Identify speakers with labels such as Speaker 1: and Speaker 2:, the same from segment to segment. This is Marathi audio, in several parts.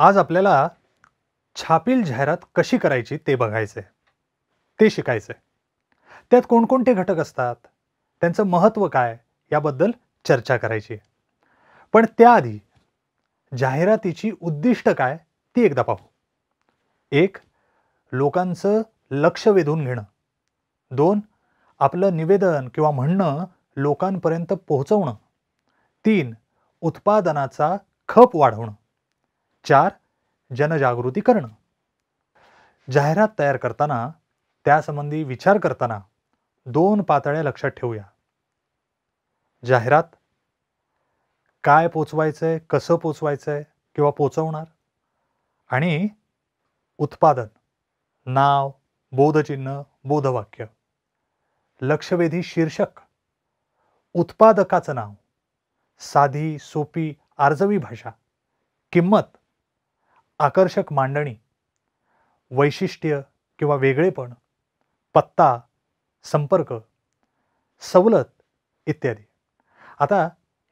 Speaker 1: आज आपल्याला छापील जाहिरात कशी करायची ते बघायचं आहे ते शिकायचं आहे त्यात कोणकोणते घटक असतात त्यांचं महत्त्व काय याबद्दल चर्चा करायची पण त्याआधी जाहिरातीची उद्दिष्ट काय ती एकदा पाहू एक लोकांचं लक्ष वेधून घेणं दोन आपलं निवेदन किंवा म्हणणं लोकांपर्यंत पोहोचवणं तीन उत्पादनाचा खप वाढवणं चार जनजागृती करणं जाहिरात तयार करताना त्यासंबंधी विचार करताना दोन पातळ्या लक्षात ठेवूया जाहिरात काय पोचवायचं आहे कसं पोचवायचं आहे किंवा पोचवणार आणि उत्पादन नाव बोधचिन्ह बोधवाक्य लक्षवेधी शीर्षक उत्पादकाचं नाव साधी सोपी आर्जवी भाषा किंमत आकर्षक मांडणी वैशिष्ट्य किंवा वेगळेपण पत्ता संपर्क सवलत इत्यादी आता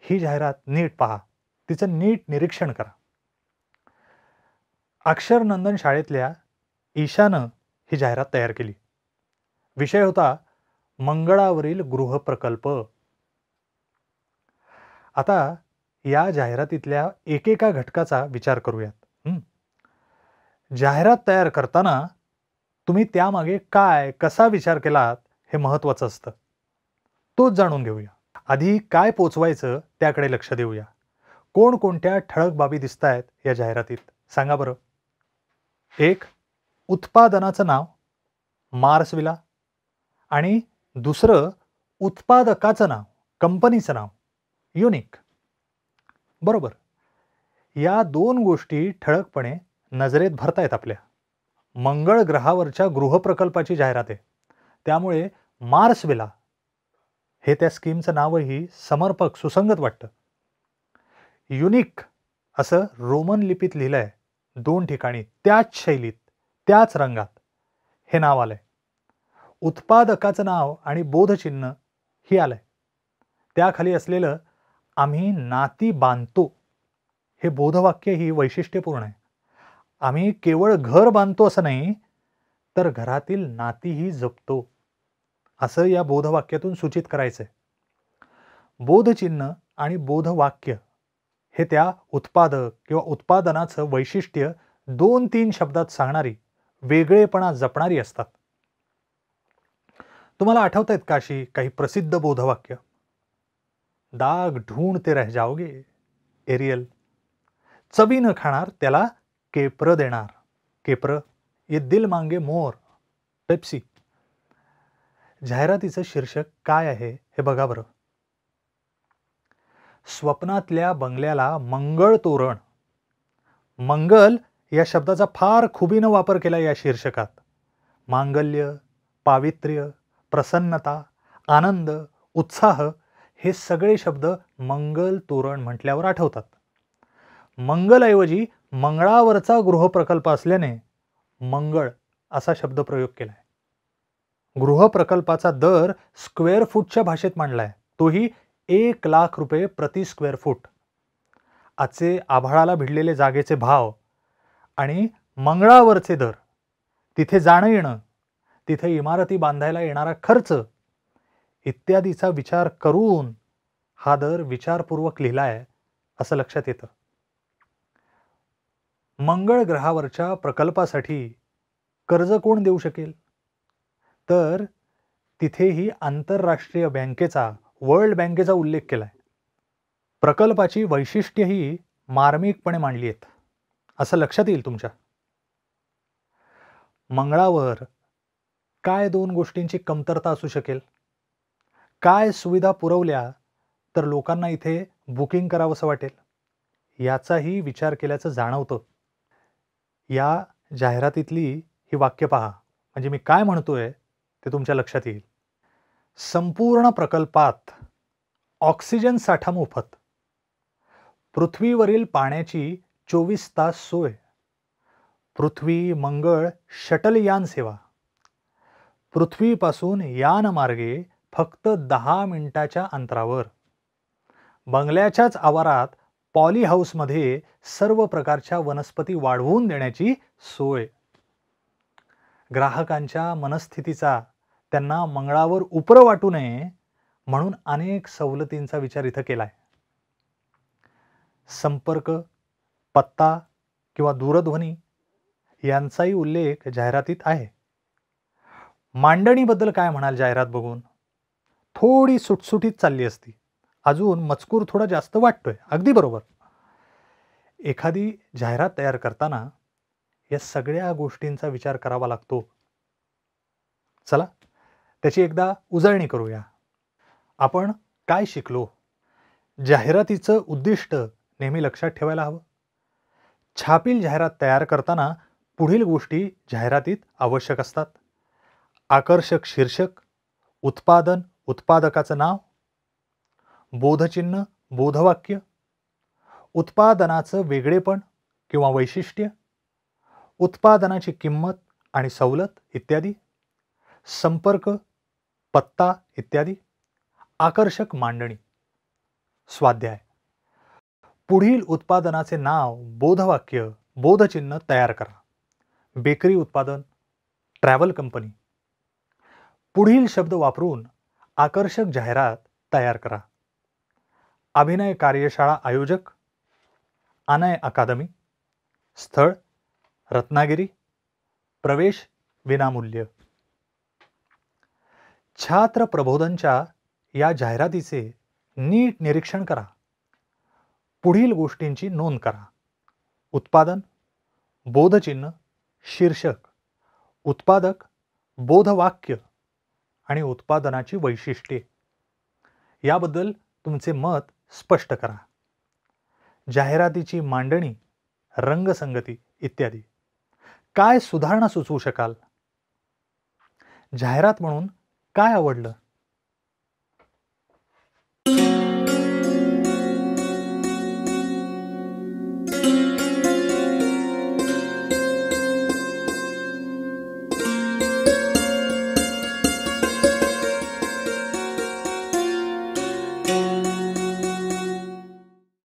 Speaker 1: ही जाहिरात नीट पहा तिचं नीट निरीक्षण करा अक्षरनंदन शाळेतल्या ईशानं ही जाहिरात तयार केली विषय होता मंगळावरील गृहप्रकल्प आता या जाहिरातीतल्या एकेका घटकाचा विचार करूयात जाहिरात तयार करताना तुम्ही त्यामागे काय कसा विचार केलात हे महत्त्वाचं असतं तोच जाणून घेऊया आधी काय पोचवायचं त्याकडे लक्ष देऊया कोणकोणत्या ठळक बाबी दिसत आहेत या जाहिरातीत सांगा बरं एक उत्पादनाचं नाव मार्सविला आणि दुसरं उत्पादकाचं नाव कंपनीचं नाव युनिक बरोबर या दोन गोष्टी ठळकपणे नजरेत भरतायत आपल्या मंगळ ग्रहावरच्या गृहप्रकल्पाची जाहिरात आहे त्यामुळे मार्सविला हे त्या स्कीमचं नावही समर्पक सुसंगत वाटतं युनिक असं रोमन लिपीत लिहिलं आहे दोन ठिकाणी त्याच शैलीत त्याच रंगात हे नाव आलं आहे उत्पादकाचं नाव आणि बोधचिन्ह ही आलं आहे त्याखाली असलेलं आम्ही नाती बांधतो हे बोधवाक्यही ही वैशिष्ट्यपूर्ण आहे आम्ही केवळ घर बांधतो असं नाही तर घरातील नातीही जपतो असं या बोधवाक्यातून सूचित करायचंय बोधचिन्ह आणि बोधवाक्य हे त्या उत्पादक किंवा उत्पादनाचं वैशिष्ट्य दोन तीन शब्दात सांगणारी वेगळेपणा जपणारी असतात तुम्हाला आठवत आहेत काशी काही प्रसिद्ध बोधवाक्य दाग ढूंढते रह जाओगे एरियल चवी न खाणार त्याला केप्र देणार केप्र ये दिल मांगे मोर पेप्सी जाहिरातीचं शीर्षक काय आहे हे बघा बरं स्वप्नातल्या बंगल्याला मंगळ तोरण मंगल या शब्दाचा फार खुबीनं वापर केला या शीर्षकात मांगल्य पावित्र्य प्रसन्नता आनंद उत्साह हे सगळे शब्द मंगल तोरण म्हटल्यावर आठवतात मंगलऐवजी मंगळावरचा गृहप्रकल्प असल्याने मंगळ असा शब्दप्रयोग केला आहे गृहप्रकल्पाचा दर स्क्वेअर फूटच्या भाषेत मांडला आहे तोही एक लाख रुपये प्रति स्क्वेअर फूट आजचे आभाळाला भिडलेले जागेचे भाव आणि मंगळावरचे दर तिथे जाणं येणं तिथे इमारती बांधायला येणारा खर्च इत्यादीचा विचार करून हा दर विचारपूर्वक लिहिला आहे असं लक्षात येतं मंगळ ग्रहावरच्या प्रकल्पासाठी कर्ज कोण देऊ शकेल तर तिथेही आंतरराष्ट्रीय बँकेचा वर्ल्ड बँकेचा उल्लेख केला आहे प्रकल्पाची वैशिष्ट्यही मार्मिकपणे मांडली आहेत असं लक्षात येईल तुमच्या मंगळावर काय दोन गोष्टींची कमतरता असू शकेल काय सुविधा पुरवल्या तर लोकांना इथे बुकिंग करावंसं वाटेल याचाही विचार केल्याचं जाणवतं या जाहिरातीतली ही वाक्य पहा म्हणजे मी काय म्हणतो आहे ते तुमच्या लक्षात येईल संपूर्ण प्रकल्पात ऑक्सिजन साठा मोफत पृथ्वीवरील पाण्याची चोवीस तास सोय पृथ्वी मंगळ शटल यान सेवा पृथ्वीपासून यान मार्गे फक्त दहा मिनिटाच्या अंतरावर बंगल्याच्याच आवारात पॉली हाऊसमध्ये सर्व प्रकारच्या वनस्पती वाढवून देण्याची सोय ग्राहकांच्या मनस्थितीचा त्यांना मंगळावर उपर वाटू नये म्हणून अनेक सवलतींचा विचार इथं केला आहे संपर्क पत्ता किंवा दूरध्वनी यांचाही उल्लेख जाहिरातीत आहे मांडणीबद्दल काय म्हणाल जाहिरात बघून थोडी सुटसुटीत चालली असती अजून मजकूर थोडा जास्त वाटतोय अगदी बरोबर एखादी जाहिरात तयार करताना या सगळ्या गोष्टींचा विचार करावा लागतो चला त्याची एकदा उजळणी करूया आपण काय शिकलो जाहिरातीचं उद्दिष्ट नेहमी लक्षात ठेवायला हवं छापील जाहिरात तयार करताना पुढील गोष्टी जाहिरातीत आवश्यक असतात आकर्षक शीर्षक उत्पादन उत्पादकाचं नाव बोधचिन्ह बोधवाक्य उत्पादनाचं वेगळेपण किंवा वैशिष्ट्य उत्पादनाची किंमत आणि सवलत इत्यादी संपर्क पत्ता इत्यादी आकर्षक मांडणी स्वाध्याय पुढील उत्पादनाचे नाव बोधवाक्य बोधचिन्ह तयार करा बेकरी उत्पादन ट्रॅव्हल कंपनी पुढील शब्द वापरून आकर्षक जाहिरात तयार करा अभिनय कार्यशाळा आयोजक अनय अकादमी स्थळ रत्नागिरी प्रवेश विनामूल्य छात्र प्रबोधनच्या या जाहिरातीचे नीट निरीक्षण करा पुढील गोष्टींची नोंद करा उत्पादन बोधचिन्ह शीर्षक उत्पादक बोधवाक्य आणि उत्पादनाची वैशिष्ट्ये याबद्दल तुमचे मत स्पष्ट करा जाहिरातीची मांडणी रंगसंगती इत्यादी काय सुधारणा सुचवू शकाल जाहिरात म्हणून काय आवडलं